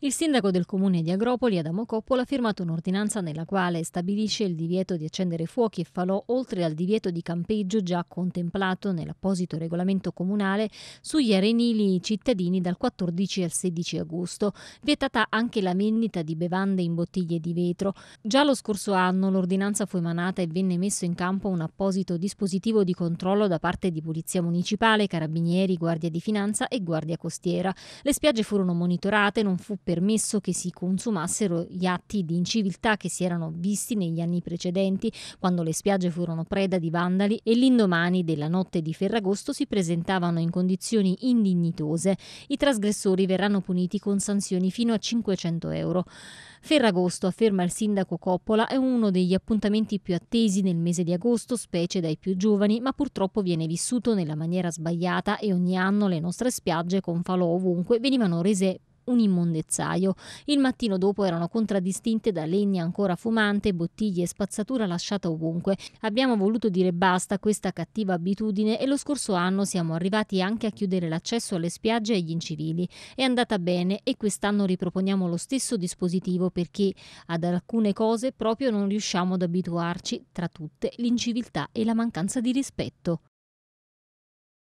Il sindaco del comune di Agropoli, Adamo Coppola, ha firmato un'ordinanza nella quale stabilisce il divieto di accendere fuochi e falò oltre al divieto di campeggio già contemplato nell'apposito regolamento comunale sugli arenili cittadini dal 14 al 16 agosto, vietata anche la vendita di bevande in bottiglie di vetro. Già lo scorso anno l'ordinanza fu emanata e venne messo in campo un apposito dispositivo di controllo da parte di Polizia Municipale, Carabinieri, Guardia di Finanza e Guardia Costiera. Le spiagge furono monitorate, non fu permesso che si consumassero gli atti di inciviltà che si erano visti negli anni precedenti, quando le spiagge furono preda di vandali e l'indomani della notte di Ferragosto si presentavano in condizioni indignitose. I trasgressori verranno puniti con sanzioni fino a 500 euro. Ferragosto, afferma il sindaco Coppola, è uno degli appuntamenti più attesi nel mese di agosto, specie dai più giovani, ma purtroppo viene vissuto nella maniera sbagliata e ogni anno le nostre spiagge con falò ovunque venivano rese un immondezzaio. Il mattino dopo erano contraddistinte da legna ancora fumante, bottiglie e spazzatura lasciata ovunque. Abbiamo voluto dire basta a questa cattiva abitudine e lo scorso anno siamo arrivati anche a chiudere l'accesso alle spiagge e agli incivili. È andata bene e quest'anno riproponiamo lo stesso dispositivo perché ad alcune cose proprio non riusciamo ad abituarci, tra tutte l'inciviltà e la mancanza di rispetto.